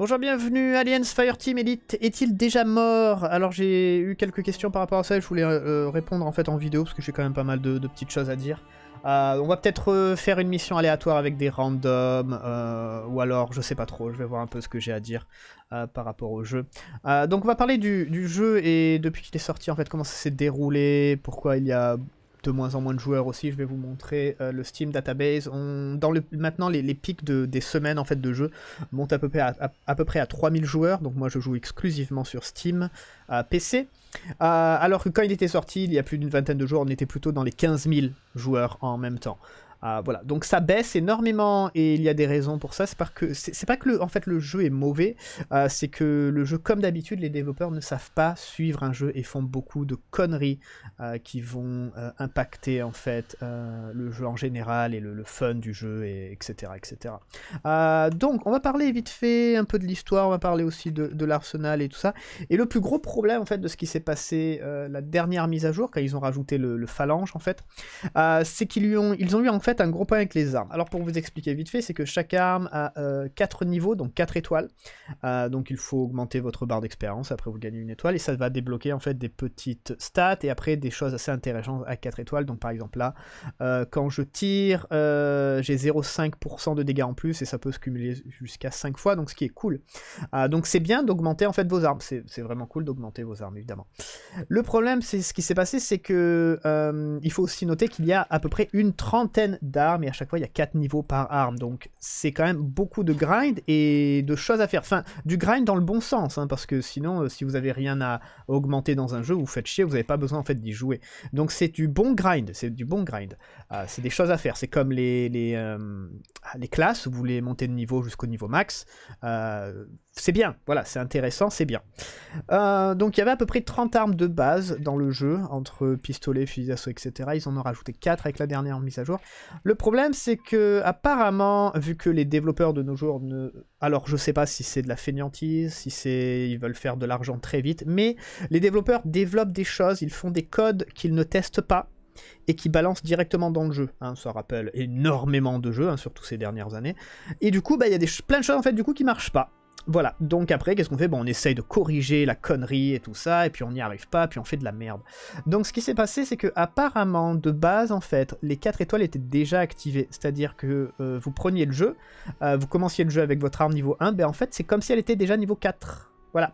Bonjour, bienvenue, Aliens Fireteam Elite est-il déjà mort Alors j'ai eu quelques questions par rapport à ça et je voulais euh, euh, répondre en fait en vidéo parce que j'ai quand même pas mal de, petites choses à dire. Euh, on va peut-être faire une mission aléatoire avec des randoms, ou alors, je sais pas trop, je vais voir un peu ce que j'ai à dire par rapport au jeu. donc on va parler du jeu et depuis qu'il est sorti, en fait, comment ça s'est déroulé, pourquoi il y a de moins en moins de joueurs aussi. Je vais vous montrer euh, le Steam Database. dans le, maintenant, les, pics des semaines en fait, de jeu montent à peu, près à, peu près à 3000 joueurs. Donc moi, je joue exclusivement sur Steam à PC. Euh, alors que quand il était sorti, il y a plus d'une vingtaine de jours, on était plutôt dans les 15 000 joueurs en même temps. Ah, voilà, donc ça baisse énormément et il y a des raisons pour ça. C'est pas que c'est pas que le, en fait le jeu est mauvais, euh, c'est que le jeu, comme d'habitude, les développeurs ne savent pas suivre un jeu et font beaucoup de conneries euh, qui vont euh, impacter en fait le jeu en général et le, fun du jeu etc etc. donc on va parler vite fait un peu de l'histoire, on va parler aussi de, l'arsenal et tout ça. Et le plus gros problème en fait de ce qui s'est passé la dernière mise à jour quand ils ont rajouté le, phalange en fait, c'est qu'ils ont ils ont eu en fait un gros point avec les armes. Alors pour vous expliquer vite fait, c'est que chaque arme a 4 euh, niveaux, donc 4 étoiles. Euh, donc il faut augmenter votre barre d'expérience, après vous gagnez une étoile, et ça va débloquer en fait des petites stats, et après des choses assez intéressantes à 4 étoiles. Donc par exemple là, euh, quand je tire, j'ai 0,5% de dégâts en plus, et ça peut se cumuler jusqu'à 5 fois, donc ce qui est cool. donc c'est bien d'augmenter en fait vos armes, c'est vraiment cool d'augmenter vos armes évidemment. Le problème, c'est ce qui s'est passé, c'est que il faut aussi noter qu'il y a à peu près une trentaine d'armes et à chaque fois il y a 4 niveaux par arme. Donc c'est quand même beaucoup de grind et de choses à faire. Enfin, du grind dans le bon sens, hein, parce que sinon, euh, si vous avez rien à augmenter dans un jeu, vous faites chier, vous n'avez pas besoin en fait d'y jouer. Donc c'est du bon grind, c'est du bon grind. Euh, c'est des choses à faire. C'est comme les, les, euh, les classes, vous voulez monter de niveau jusqu'au niveau max c'est bien, voilà, c'est intéressant, c'est bien. Euh, donc il y avait à peu près 30 armes de base dans le jeu, entre pistolets, fusils d'assaut, etc. Ils en ont rajouté 4 avec la dernière mise à jour. Le problème c'est que apparemment, vu que les développeurs de nos jours ne... Alors je sais pas si c'est de la fainéantise, si c'est... ils veulent faire de l'argent très vite, mais les développeurs développent des choses, ils font des codes qu'ils ne testent pas, et qui balancent directement dans le jeu. Hein. ça rappelle énormément de jeux, hein, surtout ces dernières années. Et du coup, bah, il bah, y a des, plein de choses en fait du coup qui marchent pas. Voilà, donc après, qu'est-ce qu'on fait Bon, on essaye de corriger la connerie et tout ça, et puis on n'y arrive pas, puis on fait de la merde. Donc ce qui s'est passé, c'est que apparemment, de base, en fait, les 4 étoiles étaient déjà activées. C'est-à-dire que euh, vous preniez le jeu, euh, vous commenciez le jeu avec votre arme niveau 1, ben en fait, c'est comme si elle était déjà niveau 4. Voilà.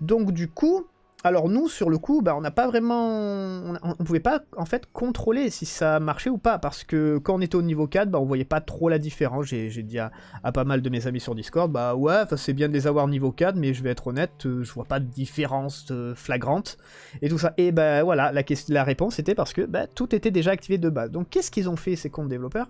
Donc du coup, alors nous, sur le coup, bah, on n'a pas vraiment... On ne pouvait pas, en fait, contrôler si ça marchait ou pas, parce que quand on était au niveau 4, bah, on voyait pas trop la différence. J'ai dit à, pas mal de mes amis sur Discord, bah ouais, c'est bien de les avoir niveau 4, mais je vais être honnête, je euh, je vois pas de différence euh, flagrante, et tout ça. Et bah voilà, la, la réponse était parce que bah, tout était déjà activé de base. Donc qu'est-ce qu'ils ont fait, ces comptes développeurs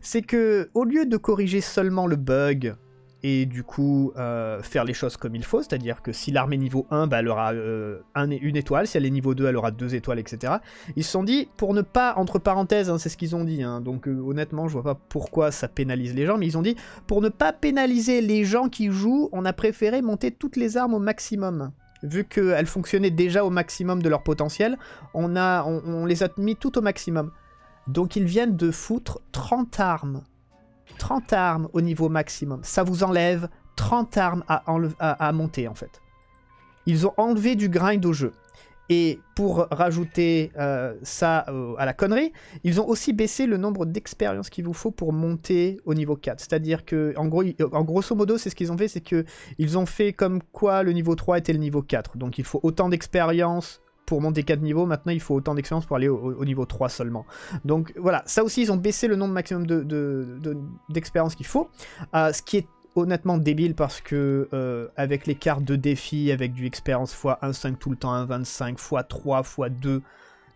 C'est que, au lieu de corriger seulement le bug et du coup euh, faire les choses comme il faut, c'est-à-dire que si l'armée niveau 1, bah, elle aura euh, une étoile, si elle est niveau 2, elle aura deux étoiles, etc. Ils se sont dit, pour ne pas, entre parenthèses, hein, c'est ce qu'ils ont dit, hein, donc euh, honnêtement je vois pas pourquoi ça pénalise les gens, mais ils ont dit, pour ne pas pénaliser les gens qui jouent, on a préféré monter toutes les armes au maximum. Vu qu'elles fonctionnaient déjà au maximum de leur potentiel, on, a, on, les a mis tout au maximum. Donc ils viennent de foutre 30 armes 30 armes au niveau maximum. Ça vous enlève 30 armes à, monter, en fait. Ils ont enlevé du grind au jeu. Et pour rajouter euh, ça euh, à la connerie, ils ont aussi baissé le nombre d'expériences qu'il vous faut pour monter au niveau 4. C'est-à-dire que, en, gros, en grosso modo, c'est ce qu'ils ont fait, c'est qu'ils ont fait comme quoi le niveau 3 était le niveau 4. Donc il faut autant d'expériences, pour monter 4 niveaux, maintenant il faut autant d'expérience pour aller au, niveau 3 seulement. Donc voilà, ça aussi ils ont baissé le nombre maximum d'expérience qu'il faut, euh, ce qui est honnêtement débile parce que euh, avec les cartes de défi, avec du expérience x1,5 tout le temps, 1,25 x3 x2,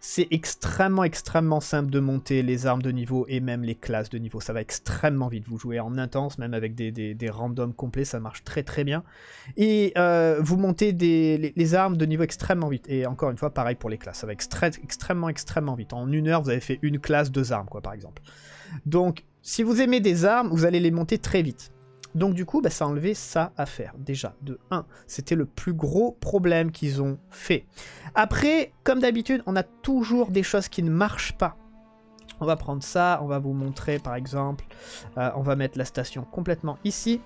c'est extrêmement, extrêmement simple de monter les armes de niveau et même les classes de niveau. Ça va extrêmement vite. Vous jouez en intense, même avec des, randoms complets, ça marche très très bien. Et euh, vous montez les, armes de niveau extrêmement vite. Et encore une fois, pareil pour les classes. Ça va extrêmement, extrêmement vite. En une heure, vous avez fait une classe, deux armes, quoi, par exemple. Donc, si vous aimez des armes, vous allez les monter très vite. Donc du coup, bah, ça a enlevé ça à faire, déjà, de 1. C'était le plus gros problème qu'ils ont fait. Après, comme d'habitude, on a toujours des choses qui ne marchent pas. On va prendre ça, on va vous montrer par exemple, euh, on va mettre la station complètement ici.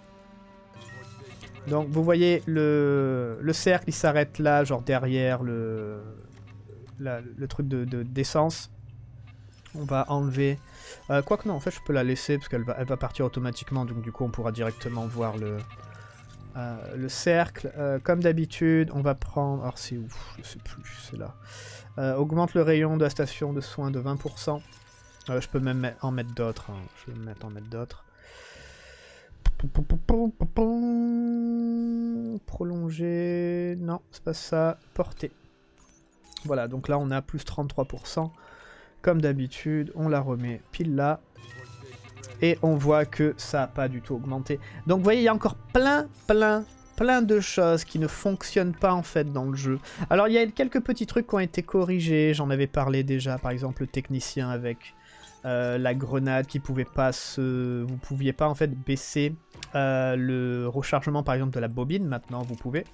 Donc vous voyez le, cercle, il s'arrête là, genre derrière le, le truc d'essence. De, on va enlever... Euh, Quoique non, en fait je peux la laisser parce qu'elle va, partir automatiquement, donc du coup on pourra directement voir le, euh, le cercle. Euh, comme d'habitude, on va prendre... Alors c'est où Je sais plus, c'est là. augmente le rayon de la station de soins de 20%. je peux même en mettre d'autres. Hein. Je vais mettre en mettre d'autres. Prolonger... Non, c'est pas ça. Porter. Voilà, donc là on a plus 33%. Comme d'habitude, on la remet pile là. Et on voit que ça n'a pas du tout augmenté. Donc vous voyez, il y a encore plein, plein, plein de choses qui ne fonctionnent pas en fait dans le jeu. Alors il y a quelques petits trucs qui ont été corrigés, j'en avais parlé déjà, par exemple le technicien avec euh, la grenade qui pouvait pas se... Vous pouviez pas en fait baisser euh, le rechargement par exemple de la bobine, maintenant vous pouvez.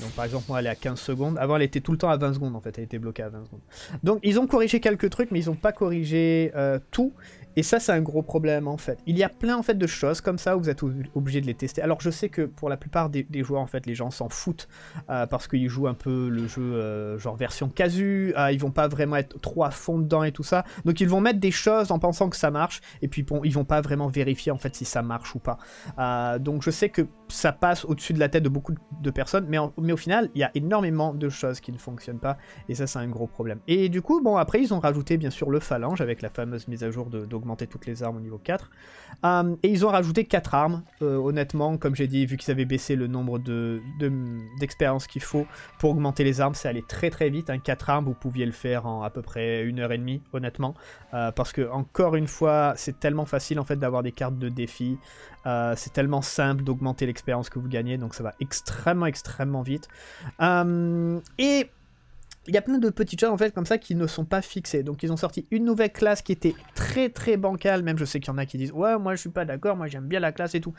Donc par exemple, moi elle est à 15 secondes. Avant elle était tout le temps à 20 secondes en fait, elle était bloquée à 20 secondes. Donc ils ont corrigé quelques trucs, mais ils n'ont pas corrigé euh, tout. Et ça, c'est un gros problème en fait. Il y a plein en fait de choses comme ça où vous êtes obligé de les tester. Alors je sais que pour la plupart des, joueurs en fait, les gens s'en foutent euh, parce qu'ils jouent un peu le jeu euh, genre version casu. Euh, ils vont pas vraiment être trop à fond dedans et tout ça. Donc ils vont mettre des choses en pensant que ça marche et puis bon, ils vont pas vraiment vérifier en fait si ça marche ou pas. donc je sais que ça passe au-dessus de la tête de beaucoup de personnes, mais, mais au final, il y a énormément de choses qui ne fonctionnent pas et ça, c'est un gros problème. Et du coup, bon après, ils ont rajouté bien sûr le phalange avec la fameuse mise à jour de, de augmenter toutes les armes au niveau 4. Euh, et ils ont rajouté 4 armes. Euh, honnêtement, comme j'ai dit, vu qu'ils avaient baissé le nombre d'expériences de, qu'il faut pour augmenter les armes, c'est allait très très vite. un hein. 4 armes, vous pouviez le faire en à peu près 1 et demie honnêtement. Euh, parce que, encore une fois, c'est tellement facile en fait d'avoir des cartes de défi. c'est tellement simple d'augmenter l'expérience que vous gagnez, donc ça va extrêmement extrêmement vite. et il y a plein de petites choses en fait comme ça qui ne sont pas fixées. Donc ils ont sorti une nouvelle classe qui était très très bancale, même je sais qu'il y en a qui disent ouais moi je suis pas d'accord, moi j'aime bien la classe et tout.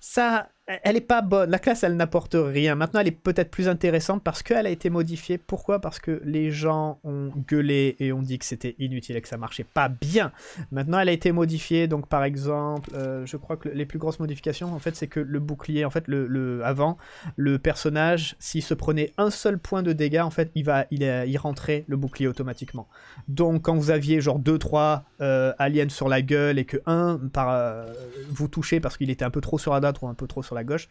Ça elle n'est pas bonne. La classe, elle n'apporte rien. Maintenant, elle est peut-être plus intéressante parce qu'elle a été modifiée. Pourquoi Parce que les gens ont gueulé et ont dit que c'était inutile et que ça marchait pas bien. Maintenant, elle a été modifiée. Donc, par exemple, euh, je crois que les plus grosses modifications, en fait, c'est que le bouclier, en fait, le, avant, le personnage, s'il se prenait un seul point de dégâts, en fait, il va, il, euh, il rentrait le bouclier automatiquement. Donc, quand vous aviez genre 2-3 euh, aliens sur la gueule et que un par vous touchez parce qu'il était un peu trop sur la date ou un peu trop sur la gauche.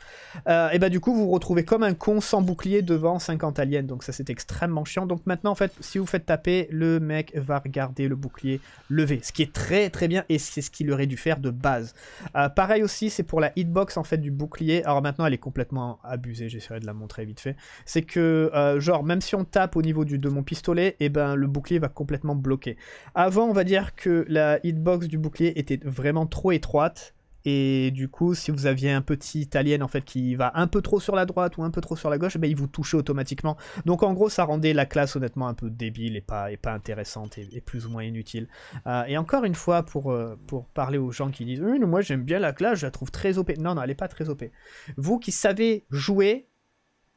Euh, et bah du coup, vous vous retrouvez comme un con sans bouclier devant 50 aliens. Donc ça, c'est extrêmement chiant. Donc maintenant, en fait, si vous faites taper, le mec va regarder le bouclier levé. Ce qui est très très bien et c'est ce qu'il aurait dû faire de base. Euh, pareil aussi, c'est pour la hitbox en fait du bouclier. Alors maintenant, elle est complètement abusée. J'essaierai de la montrer vite fait. C'est que, euh, genre, même si on tape au niveau du, de mon pistolet, et eh ben le bouclier va complètement bloquer. Avant, on va dire que la hitbox du bouclier était vraiment trop étroite. Et du coup, si vous aviez un petit italien en fait qui va un peu trop sur la droite ou un peu trop sur la gauche, eh ben, il vous touchait automatiquement. Donc en gros, ça rendait la classe honnêtement un peu débile et pas, intéressante et, plus ou moins inutile. Euh, et encore une fois, euh, pour, parler aux gens qui disent moi j'aime bien la classe, je la trouve très OP. Non, non, elle n'est pas très OP. Vous qui savez jouer,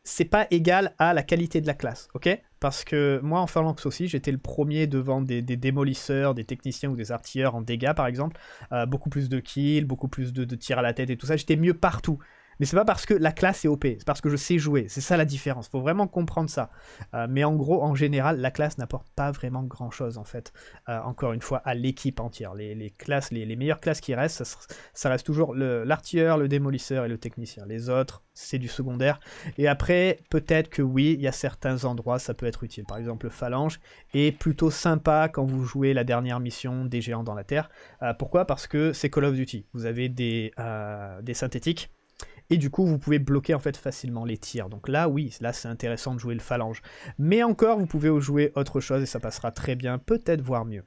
c'est pas égal à la qualité de la classe, ok parce que moi, en Phalanx aussi, j'étais le premier devant des, démolisseurs, des techniciens ou des artilleurs en dégâts, par exemple. Euh, beaucoup plus de kills, beaucoup plus de, de tirs à la tête et tout ça. J'étais mieux partout. Mais c'est pas parce que la classe est OP, c'est parce que je sais jouer. C'est ça la différence. Faut vraiment comprendre ça. Euh, mais en gros, en général, la classe n'apporte pas vraiment grand chose en fait. Euh, encore une fois, à l'équipe entière. Les, classes, les, meilleures classes qui restent, ça, reste toujours l'artilleur, le, démolisseur et le technicien. Les autres, c'est du secondaire. Et après, peut-être que oui, il y a certains endroits, ça peut être utile. Par exemple, le phalange est plutôt sympa quand vous jouez la dernière mission des géants dans la terre. Euh, pourquoi Parce que c'est Call of Duty. Vous avez des, des synthétiques et du coup vous pouvez bloquer en fait facilement les tirs. Donc là oui, là c'est intéressant de jouer le phalange. Mais encore vous pouvez jouer autre chose et ça passera très bien, peut-être voire mieux.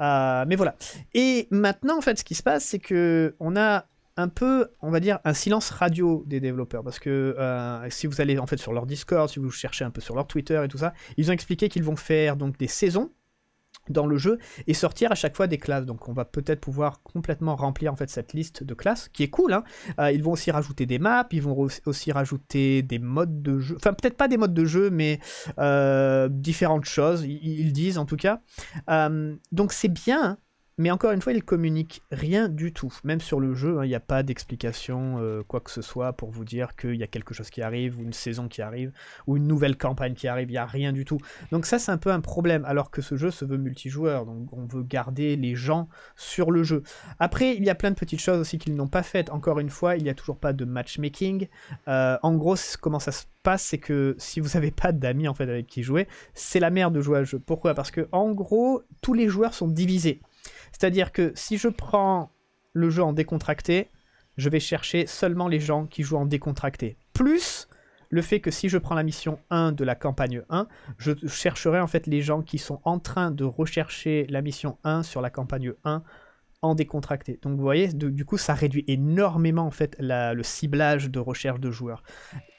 Euh, mais voilà. Et maintenant en fait ce qui se passe c'est que on a un peu, on va dire, un silence radio des développeurs. Parce que euh, si vous allez en fait sur leur Discord, si vous cherchez un peu sur leur Twitter et tout ça, ils ont expliqué qu'ils vont faire donc des saisons dans le jeu et sortir à chaque fois des classes. Donc on va peut-être pouvoir complètement remplir en fait cette liste de classes qui est cool. Hein. Euh, ils vont aussi rajouter des maps, ils vont aussi rajouter des modes de jeu, enfin peut-être pas des modes de jeu mais euh, différentes choses, ils, disent en tout cas. Euh, donc c'est bien hein, mais encore une fois, il communiquent rien du tout. Même sur le jeu, hein, il n'y a pas d'explication, euh, quoi que ce soit, pour vous dire qu'il y a quelque chose qui arrive, ou une saison qui arrive, ou une nouvelle campagne qui arrive, il n'y a rien du tout. Donc ça, c'est un peu un problème, alors que ce jeu se veut multijoueur, donc on veut garder les gens sur le jeu. Après, il y a plein de petites choses aussi qu'ils n'ont pas faites. Encore une fois, il n'y a toujours pas de matchmaking. Euh, en gros, comment ça se passe, c'est que si vous n'avez pas d'amis en fait avec qui jouer, c'est la merde de jouer à jeu. Pourquoi Parce que en gros, tous les joueurs sont divisés. C'est-à-dire que si je prends le jeu en décontracté, je vais chercher seulement les gens qui jouent en décontracté. Plus le fait que si je prends la mission 1 de la campagne 1, je chercherai en fait les gens qui sont en train de rechercher la mission 1 sur la campagne 1 en décontracté. Donc vous voyez, du coup, ça réduit énormément en fait le ciblage de recherche de joueurs.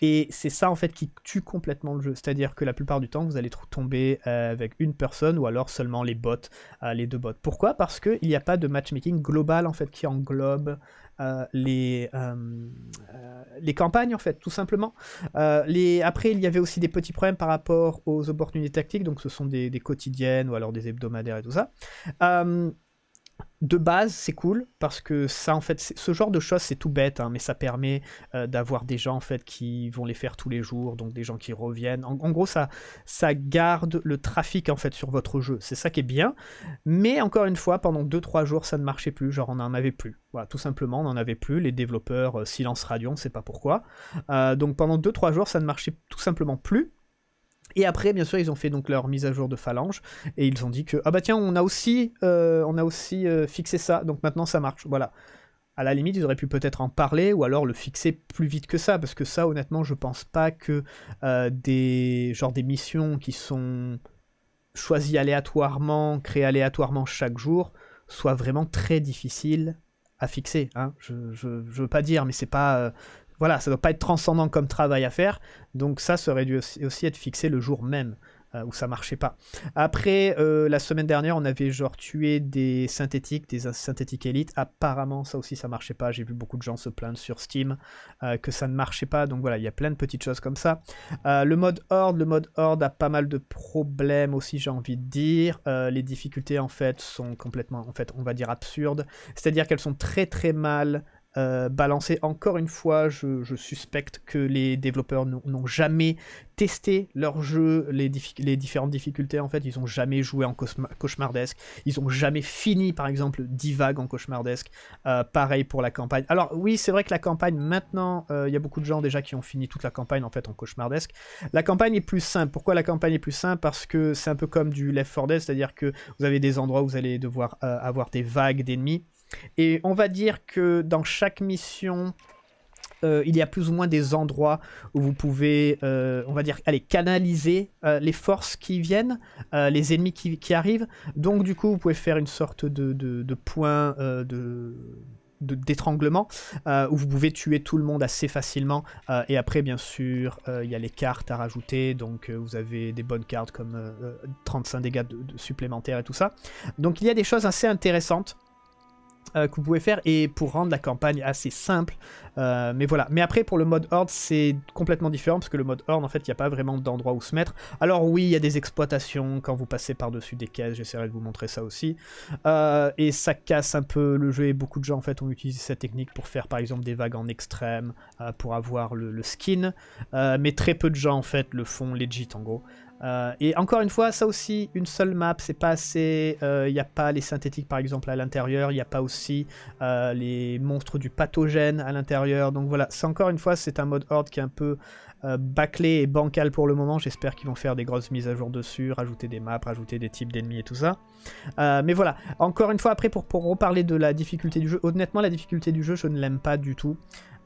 Et c'est ça en fait qui tue complètement le jeu. C'est-à-dire que la plupart du temps, vous allez tomber euh, avec une personne ou alors seulement les bots, euh, les deux bots. Pourquoi Parce qu'il n'y a pas de matchmaking global en fait qui englobe euh, les, les campagnes, en fait, tout simplement. les... Après, il y avait aussi des petits problèmes par rapport aux opportunités tactiques, donc ce sont des, des quotidiennes ou alors des hebdomadaires et tout ça de base, c'est cool parce que ça, en fait, ce genre de choses, c'est tout bête, hein, mais ça permet euh, d'avoir des gens en fait qui vont les faire tous les jours, donc des gens qui reviennent. En, gros, ça, ça garde le trafic en fait sur votre jeu. C'est ça qui est bien. Mais encore une fois, pendant 2-3 jours, ça ne marchait plus. Genre, on n'en avait plus. Voilà, tout simplement, on n'en avait plus. Les développeurs euh, silence radio, on ne sait pas pourquoi. Euh, donc pendant 2-3 jours, ça ne marchait tout simplement plus. Et après, bien sûr, ils ont fait donc leur mise à jour de Phalange et ils ont dit que ah bah tiens, on a aussi, euh, on a aussi euh, fixé ça, donc maintenant ça marche. Voilà. À la limite, ils auraient pu peut-être en parler ou alors le fixer plus vite que ça, parce que ça, honnêtement, je pense pas que euh, des genre des missions qui sont choisies aléatoirement, créées aléatoirement chaque jour, soient vraiment très difficiles à fixer. Hein. Je, je, veux pas dire, mais c'est pas, voilà, ça doit pas être transcendant comme travail à faire. Donc ça, ça aurait dû aussi, être fixé le jour même euh, où ça marchait pas. Après, euh, la semaine dernière, on avait genre tué des synthétiques, des synthétiques élites. Apparemment, ça aussi, ça marchait pas. J'ai vu beaucoup de gens se plaindre sur Steam euh, que ça ne marchait pas. Donc voilà, il y a plein de petites choses comme ça. le mode Horde, le mode Horde a pas mal de problèmes aussi, j'ai envie de dire. les difficultés, en fait, sont complètement, en fait, on va dire absurdes. C'est-à-dire qu'elles sont très très mal Balancer euh, balancé. Encore une fois, je, suspecte que les développeurs n'ont jamais testé leur jeu, les, différentes difficultés. En fait, ils n'ont jamais joué en cauchemardesque. Ils n'ont jamais fini, par exemple, 10 vagues en cauchemardesque. Euh, pareil pour la campagne. Alors oui, c'est vrai que la campagne, maintenant, euh, il y a beaucoup de gens déjà qui ont fini toute la campagne en fait en cauchemardesque. La campagne est plus simple. Pourquoi la campagne est plus simple Parce que c'est un peu comme du Left 4 Dead, c'est-à-dire que vous avez des endroits où vous allez devoir avoir des vagues d'ennemis. Et on va dire que dans chaque mission, euh, il y a plus ou moins des endroits où vous pouvez, euh, on va dire, aller canaliser euh, les forces qui viennent, les ennemis qui, arrivent. Donc du coup, vous pouvez faire une sorte de, point d'étranglement où vous pouvez tuer tout le monde assez facilement et après bien sûr il y a les cartes à rajouter donc vous avez des bonnes cartes comme 35 dégâts supplémentaires et tout ça donc il y a des choses assez intéressantes euh, que vous pouvez faire et pour rendre la campagne assez simple. Euh, mais voilà. Mais après, pour le mode Horde, c'est complètement différent parce que le mode Horde, en fait, il n'y a pas vraiment d'endroit où se mettre. Alors oui, il y a des exploitations quand vous passez par-dessus des caisses, j'essaierai de vous montrer ça aussi. Euh, et ça casse un peu le jeu et beaucoup de gens, en fait, ont utilisé cette technique pour faire, par exemple, des vagues en extrême, pour avoir le, le skin. mais très peu de gens, en fait, le font legit, en gros. Euh, et encore une fois, ça aussi, une seule map, c'est pas assez. Il euh, n'y a pas les synthétiques par exemple à l'intérieur, il n'y a pas aussi euh, les monstres du pathogène à l'intérieur. Donc voilà, c'est encore une fois, c'est un mode horde qui est un peu bâclé et bancal pour le moment. J'espère qu'ils vont faire des grosses mises à jour dessus, rajouter des maps, rajouter des types d'ennemis et tout ça. mais voilà, encore une fois, après pour, pour reparler de la difficulté du jeu, honnêtement, la difficulté du jeu, je ne l'aime pas du tout.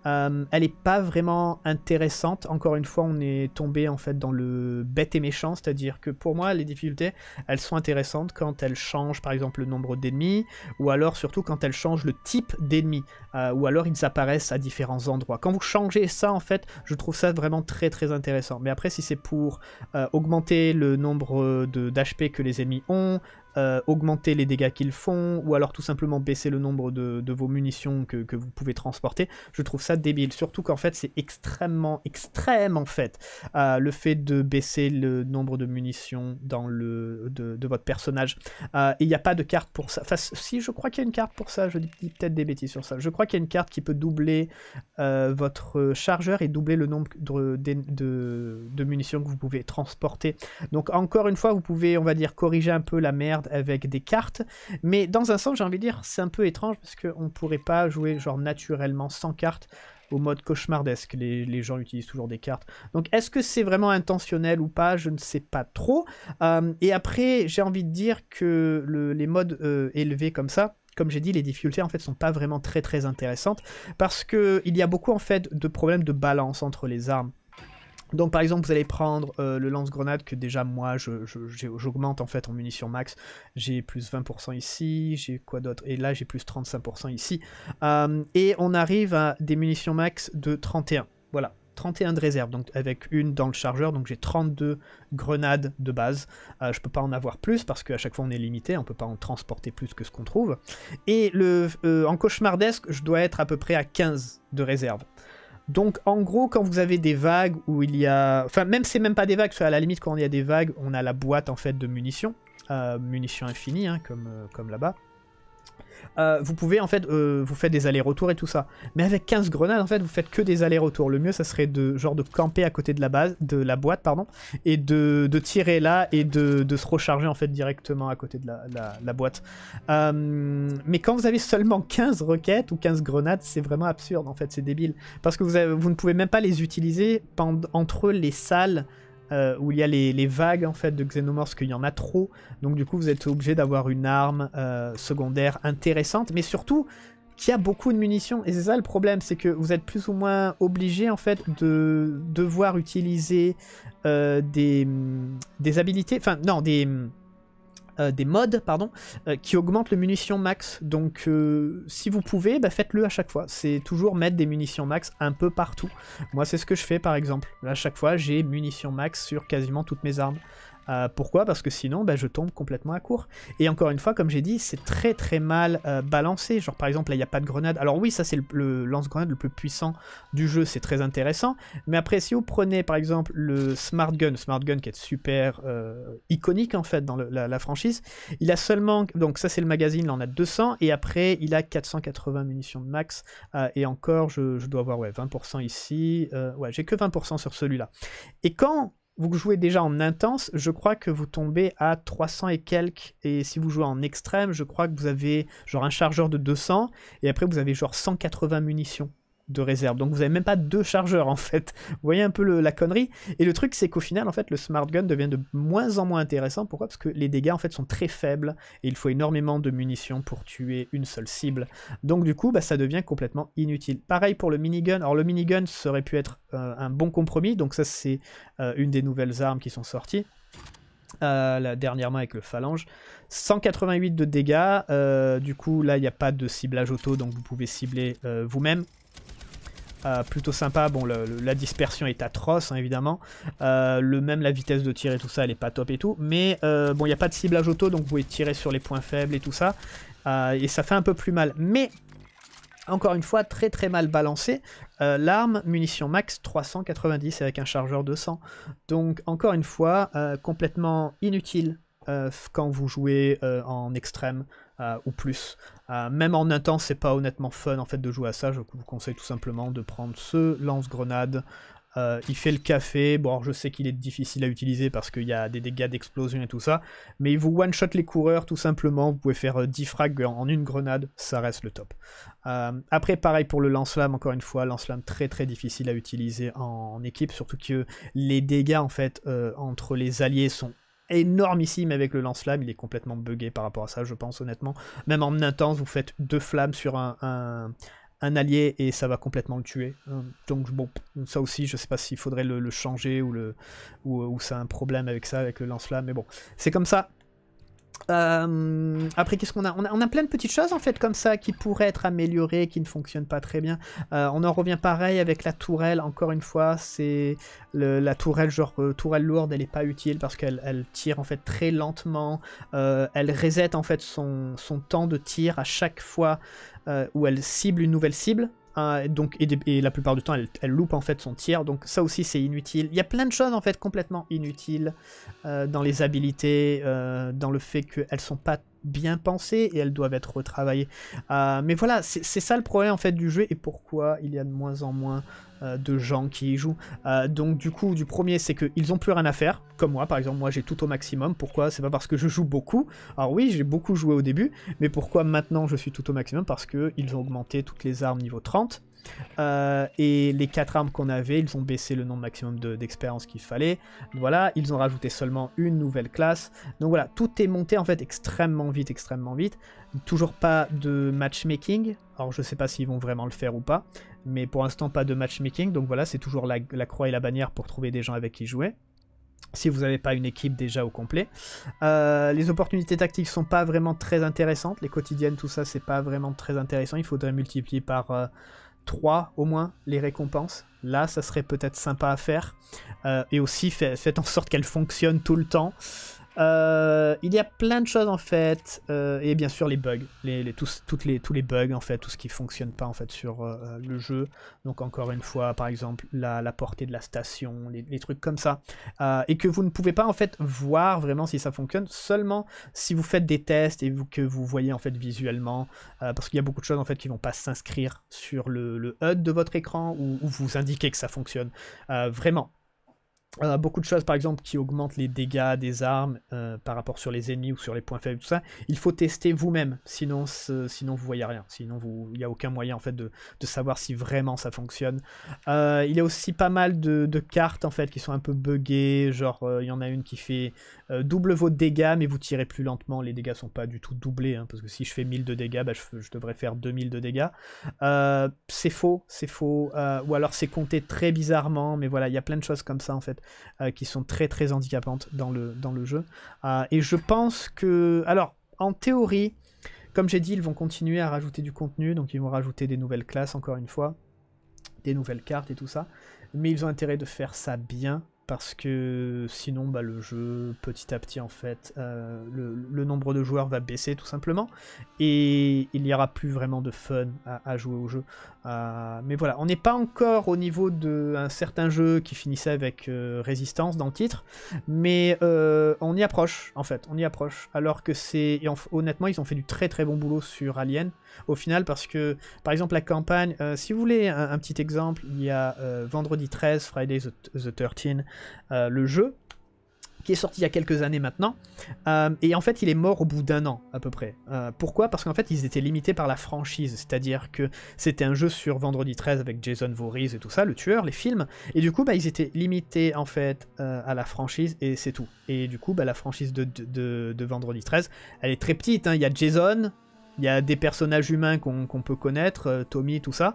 Euh, elle n'est pas vraiment intéressante. Encore une fois, on est tombé en fait dans le bête et méchant, c'est-à-dire que pour moi, les difficultés, elles sont intéressantes quand elles changent, par exemple, le nombre d'ennemis, ou alors surtout quand elles changent le type d'ennemis, euh, ou alors ils apparaissent à différents endroits. Quand vous changez ça, en fait, je trouve ça vraiment très très intéressant. Mais après, si c'est pour euh, augmenter le nombre de d'HP que les ennemis ont, euh, augmenter les dégâts qu'ils font, ou alors tout simplement baisser le nombre de, vos munitions que, vous pouvez transporter, je trouve ça débile. Surtout qu'en fait, c'est extrêmement, extrême en fait. Euh, le fait de baisser le nombre de munitions dans le, de, votre personnage. Euh, et il n'y a pas de carte pour ça. Enfin, si, je crois qu'il y a une carte pour ça, je dis peut-être des bêtises sur ça. Je crois qu'il y a une carte qui peut doubler votre chargeur et doubler le nombre de munitions que vous pouvez transporter. Donc encore une fois, vous pouvez, on va dire, corriger un peu la merde avec des cartes. Mais dans un sens, j'ai envie de dire, c'est un peu étrange parce qu'on ne pourrait pas jouer genre naturellement sans cartes au mode cauchemardesque. Les, gens utilisent toujours des cartes. Donc est-ce que c'est vraiment intentionnel ou pas Je ne sais pas trop. Euh, et après, j'ai envie de dire que les modes euh, élevés comme ça, comme j'ai dit, les difficultés en fait sont pas vraiment très très intéressantes parce que il y a beaucoup en fait de problèmes de balance entre les armes. Donc par exemple, vous allez prendre euh, le lance-grenade que déjà moi j'augmente en fait en munitions max. J'ai plus 20% ici, j'ai quoi d'autre Et là j'ai plus 35% ici. Euh, et on arrive à des munitions max de 31. Voilà, 31 de réserve, donc avec une dans le chargeur, donc j'ai 32 grenades de base. Euh, je peux pas en avoir plus parce qu'à chaque fois on est limité, on peut pas en transporter plus que ce qu'on trouve. Et le, en cauchemardesque, je dois être à peu près à 15 de réserve. Donc en gros, quand vous avez des vagues où il y a... Enfin, même c'est même pas des vagues, à la limite quand il y a des vagues, on a la boîte en fait de munitions, euh, munitions infinies, hein, euh, comme là-bas. Euh, vous pouvez en fait, euh, vous faites des allers-retours et tout ça. Mais avec 15 grenades, en fait, vous faites que des allers-retours. Le mieux, ça serait de genre de camper à côté de la base, de la boîte, pardon, et de, tirer là et de, se recharger en fait directement à côté de la, la, boîte. Euh, mais quand vous avez seulement 15 requêtes ou 15 grenades, c'est vraiment absurde en fait, c'est débile. Parce que vous, ne pouvez même pas les utiliser entre les salles euh, où il y a les, vagues en fait de xénomorphes, qu'il y en a trop. Donc du coup, vous êtes obligé d'avoir une arme euh, secondaire intéressante, mais surtout qui a beaucoup de munitions. Et c'est ça le problème, c'est que vous êtes plus ou moins obligé en fait de devoir utiliser euh, des, des habilités, enfin non, des euh, des mods pardon, euh, qui augmentent le munition max. Donc euh, si vous pouvez, bah, faites-le à chaque fois. C'est toujours mettre des munitions max un peu partout. Moi c'est ce que je fais par exemple. À chaque fois j'ai munitions max sur quasiment toutes mes armes. Euh, pourquoi Parce que sinon, ben, je tombe complètement à court. Et encore une fois, comme j'ai dit, c'est très très mal euh, balancé. Genre par exemple, là, il n'y a pas de grenade. Alors oui, ça c'est le, lance-grenade le plus puissant du jeu, c'est très intéressant. Mais après, si vous prenez par exemple le Smart Gun, Smart Gun qui est super euh, iconique en fait dans la, franchise, il a seulement... Donc ça c'est le magazine, là on a 200, et après il a 480 munitions de max. et encore, je, dois avoir ouais, 20% ici. ouais, j'ai que 20% sur celui-là. Et quand vous jouez déjà en intense, je crois que vous tombez à 300 et quelques. Et si vous jouez en extrême, je crois que vous avez genre un chargeur de 200 et après vous avez genre 180 munitions de réserve. Donc vous n'avez même pas deux chargeurs en fait. Vous voyez un peu la connerie. Et le truc c'est qu'au final en fait le smart gun devient de moins en moins intéressant. Pourquoi Parce que les dégâts en fait sont très faibles et il faut énormément de munitions pour tuer une seule cible. Donc du coup bah, ça devient complètement inutile. Pareil pour le minigun. Alors le minigun ça aurait pu être euh, un bon compromis. Donc ça c'est euh, une des nouvelles armes qui sont sorties. Euh, dernièrement avec le phalange. 188 de dégâts, du coup là il n'y a pas de ciblage auto donc vous pouvez cibler vous-même. Euh, plutôt sympa. Bon, la dispersion est atroce, hein, évidemment. Euh, le même, la vitesse de tir et tout ça, elle est pas top et tout. Mais euh, bon, il n'y a pas de ciblage auto, donc vous pouvez tirer sur les points faibles et tout ça. et ça fait un peu plus mal. Mais, encore une fois, très très mal balancé. L'arme, munition max 390 avec un chargeur 200. Donc, encore une fois, complètement inutile quand vous jouez en extrême. Euh, ou plus. Euh, même en un temps c'est pas honnêtement fun en fait de jouer à ça. Je vous conseille tout simplement de prendre ce lance-grenade. Euh, il fait le café. Bon, je sais qu'il est difficile à utiliser parce qu'il y a des dégâts d'explosion et tout ça. Mais il vous one-shot les coureurs tout simplement. Vous pouvez faire 10 frags en, une grenade. Ça reste le top. après, pareil pour le lance lame Encore une fois, lance lame très très difficile à utiliser en, équipe. Surtout que les dégâts en fait entre les alliés sont énormissime avec le lance-flamme. Il est complètement buggé par rapport à ça, je pense, honnêtement. Même en intense, vous faites deux flammes sur un, allié et ça va complètement le tuer. Euh, donc, bon, ça aussi, je sais pas s'il faudrait le, changer ou, le, ou, ou ça un problème avec ça, avec le lance-flamme. Mais bon, c'est comme ça. Euh, après, qu'est-ce qu'on a, on a, plein de petites choses en fait comme ça qui pourraient être améliorées, qui ne fonctionnent pas très bien. Euh, on en revient pareil avec la tourelle. Encore une fois, c'est la tourelle genre euh, tourelle lourde, elle n'est pas utile parce qu'elle tire en fait très lentement. elle reset en fait son, son temps de tir à chaque fois où elle cible une nouvelle cible. Euh, donc, et, la plupart du temps elle, loupe en fait son tiers donc ça aussi c'est inutile. Il y a plein de choses en fait complètement inutiles euh, dans les habilités, euh, dans le fait qu'elles sont pas bien pensées et elles doivent être retravaillées. Euh, mais voilà, c'est ça le problème en fait du jeu et pourquoi il y a de moins en moins euh, de gens qui y jouent. Euh, donc du coup, du premier, c'est qu'ils ont plus rien à faire, comme moi par exemple, moi j'ai tout au maximum. Pourquoi C'est pas parce que je joue beaucoup. Alors oui, j'ai beaucoup joué au début, mais pourquoi maintenant je suis tout au maximum Parce qu'ils ont augmenté toutes les armes niveau 30. Euh, et les 4 armes qu'on avait, ils ont baissé le nombre maximum d'expérience qu'il fallait. Voilà, ils ont rajouté seulement une nouvelle classe. Donc voilà, tout est monté en fait extrêmement vite, extrêmement vite. Toujours pas de matchmaking. Alors je sais pas s'ils vont vraiment le faire ou pas, mais pour l'instant pas de matchmaking. Donc voilà, c'est toujours la, croix et la bannière pour trouver des gens avec qui jouer si vous n'avez pas une équipe déjà au complet. Euh, les opportunités tactiques sont pas vraiment très intéressantes, les quotidiennes, tout ça, c'est pas vraiment très intéressant, il faudrait multiplier par, euh, 3 au moins les récompenses. Là, ça serait peut-être sympa à faire. Euh, et aussi, faites en sorte qu'elles fonctionnent tout le temps. Euh, il y a plein de choses en fait, euh, et bien sûr les bugs, les, tous, toutes les, tous les bugs en fait, tout ce qui fonctionne pas en fait sur euh, le jeu. Donc encore une fois, par exemple la, portée de la station, les, trucs comme ça, et que vous ne pouvez pas en fait voir vraiment si ça fonctionne, seulement si vous faites des tests et que vous voyez en fait visuellement, parce qu'il y a beaucoup de choses en fait qui vont pas s'inscrire sur le, HUD de votre écran ou vous indiquer que ça fonctionne. vraiment, euh, beaucoup de choses, par exemple, qui augmentent les dégâts des armes euh, par rapport sur les ennemis ou sur les points faibles, tout ça. Il faut tester vous-même, sinon, sinon vous voyez rien. Sinon, il n'y a aucun moyen en fait de, savoir si vraiment ça fonctionne. Euh, il y a aussi pas mal de, cartes en fait qui sont un peu buggées. Genre, il y en a une qui fait double vos dégâts, mais vous tirez plus lentement. Les dégâts sont pas du tout doublés, hein, parce que si je fais 1000 de dégâts, bah, je, je, devrais faire 2000 de dégâts. c'est faux, c'est faux. ou alors c'est compté très bizarrement, mais voilà, il y a plein de choses comme ça en fait. Euh, qui sont très très handicapantes dans le, jeu. Euh, et je pense que... Alors, en théorie, comme j'ai dit, ils vont continuer à rajouter du contenu, donc ils vont rajouter des nouvelles classes encore une fois, des nouvelles cartes et tout ça. Mais ils ont intérêt de faire ça bien parce que sinon bah, le jeu petit à petit en fait euh, le, nombre de joueurs va baisser tout simplement et il n'y aura plus vraiment de fun à, jouer au jeu euh, mais voilà on n'est pas encore au niveau d'un certain jeu qui finissait avec euh, résistance dans le titre mais on y approche en fait on y approche alors que c'est honnêtement ils ont fait du très très bon boulot sur Alien au final parce que par exemple la campagne si vous voulez un, petit exemple il y a vendredi 13 Friday the, the 13 euh, le jeu, qui est sorti il y a quelques années maintenant. Euh, et en fait, il est mort au bout d'un an à peu près. Euh, pourquoi Parce qu'en fait, ils étaient limités par la franchise, c'est-à-dire que c'était un jeu sur Vendredi 13 avec Jason Voorhees et tout ça, le tueur, les films. Et du coup, bah, ils étaient limités en fait à la franchise et c'est tout. Et du coup, bah, la franchise de, Vendredi 13, elle est très petite. Hein. Il y a Jason, il y a des personnages humains qu'on peut connaître, Tommy, tout ça.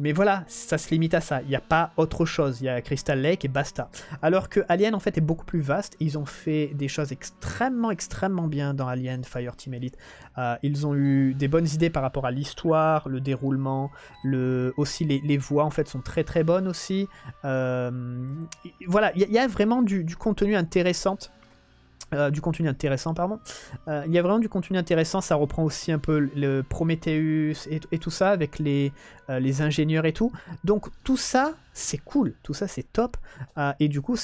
Mais voilà, ça se limite à ça. Il n'y a pas autre chose. Il y a Crystal Lake et basta. Alors que Alien, en fait, est beaucoup plus vaste. Ils ont fait des choses extrêmement, extrêmement bien dans Alien Team Elite. Euh, ils ont eu des bonnes idées par rapport à l'histoire, le déroulement, aussi les, voix, en fait, sont très, très bonnes aussi. Euh, voilà, il y, a vraiment du contenu intéressant euh, du contenu intéressant, pardon. Euh, il y a vraiment du contenu intéressant, ça reprend aussi un peu le Prometheus et, tout ça, avec les, euh, les ingénieurs et tout. Donc tout ça, c'est cool, tout ça c'est top. et du coup,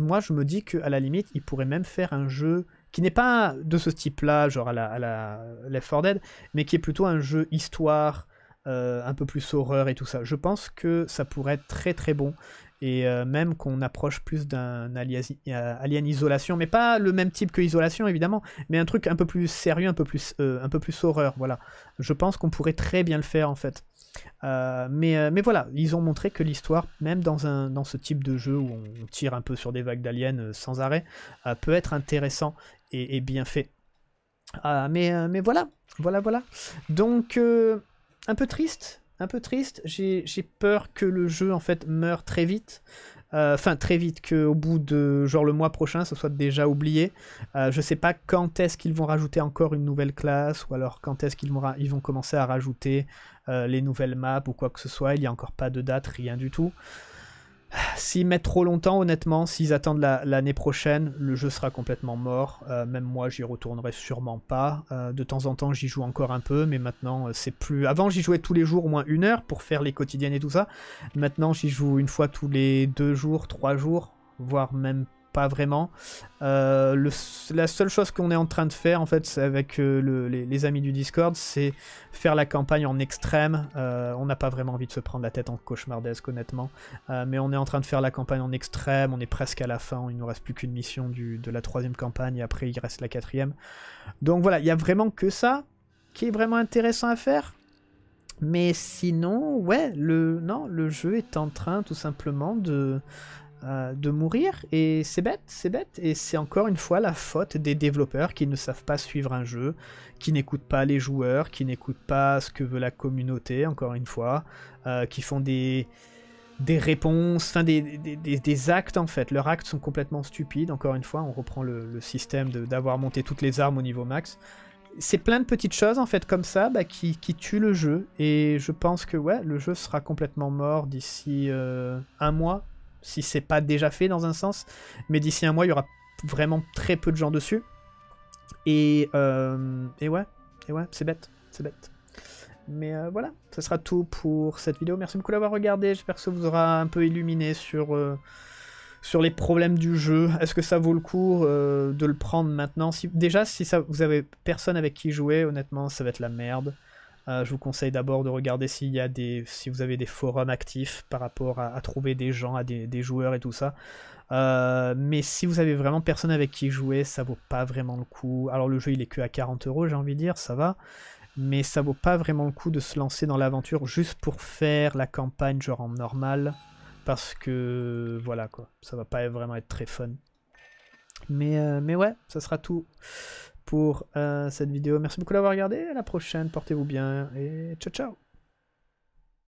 moi je me dis qu'à la limite, il pourrait même faire un jeu qui n'est pas de ce type-là, genre à la, à la Left 4 Dead, mais qui est plutôt un jeu histoire, un peu plus horreur et tout ça. Je pense que ça pourrait être très très bon et euh, même qu'on approche plus d'un euh, Alien Isolation, mais pas le même type que Isolation évidemment, mais un truc un peu plus sérieux, un peu plus, euh, un peu plus horreur, voilà. Je pense qu'on pourrait très bien le faire en fait. mais, mais voilà, ils ont montré que l'histoire, même dans, un, dans ce type de jeu où on tire un peu sur des vagues d'aliens sans arrêt, peut être intéressant et, bien fait. Ah, mais, mais voilà, voilà, voilà. Donc, un peu triste, un peu triste. J'ai peur que le jeu en fait meure très vite. Euh, enfin, très vite, qu'au bout de genre le mois prochain, ce soit déjà oublié. Euh, je sais pas quand est-ce qu'ils vont rajouter encore une nouvelle classe, ou alors quand est-ce qu'ils vont, ils vont commencer à rajouter euh, les nouvelles maps ou quoi que ce soit. Il n'y a encore pas de date, rien du tout. S'ils mettent trop longtemps, honnêtement, s'ils attendent l'année prochaine, le jeu sera complètement mort. Euh, même moi, j'y retournerai sûrement pas. Euh, de temps en temps, j'y joue encore un peu, mais maintenant, euh, c'est plus. Avant, j'y jouais tous les jours au moins une heure pour faire les quotidiennes et tout ça. Maintenant, j'y joue une fois tous les deux jours, trois jours, voire même pas vraiment. Euh, la seule chose qu'on est en train de faire, en fait, avec euh, les, amis du Discord, c'est faire la campagne en extrême. Euh, on n'a pas vraiment envie de se prendre la tête en cauchemardesque, honnêtement. mais on est en train de faire la campagne en extrême. On est presque à la fin. Il nous reste plus qu'une mission du, de la troisième campagne. Et après, il reste la quatrième. Donc voilà, il y a vraiment que ça qui est vraiment intéressant à faire. Mais sinon, ouais, le, non, le jeu est en train tout simplement de, euh, de mourir, et c'est bête, c'est bête, et c'est encore une fois la faute des développeurs qui ne savent pas suivre un jeu, qui n'écoutent pas les joueurs, qui n'écoutent pas ce que veut la communauté, encore une fois, euh, qui font des, des réponses, enfin des, actes en fait. Leurs actes sont complètement stupides, encore une fois, on reprend le, système d'avoir monté toutes les armes au niveau max. C'est plein de petites choses en fait comme ça bah, qui, qui, tuent le jeu, et je pense que ouais, le jeu sera complètement mort d'ici euh, un mois, si c'est pas déjà fait dans un sens. Mais d'ici un mois, il y aura vraiment très peu de gens dessus. Et, euh, ouais, et ouais, c'est bête, c'est bête. Mais euh, voilà, ça sera tout pour cette vidéo. Merci beaucoup d'avoir regardé. J'espère que ça vous aura un peu illuminé sur, euh, sur les problèmes du jeu. Est-ce que ça vaut le coup de le prendre maintenant Déjà, si vous avez personne avec qui jouer, honnêtement, ça va être la merde. Euh, je vous conseille d'abord de regarder s'il y des, si vous avez des forums actifs par rapport à, trouver des gens, à des, joueurs et tout ça. Euh, mais si vous avez vraiment personne avec qui jouer, ça vaut pas vraiment le coup. Alors le jeu il est que à 40 euros, j'ai envie de dire, ça va. Mais ça vaut pas vraiment le coup de se lancer dans l'aventure juste pour faire la campagne genre en normal. Parce que voilà quoi, ça va pas vraiment être très fun. Mais, euh, mais ouais, ça sera tout pour euh, cette vidéo. Merci beaucoup d'avoir regardé. À la prochaine. Portez-vous bien et ciao ciao.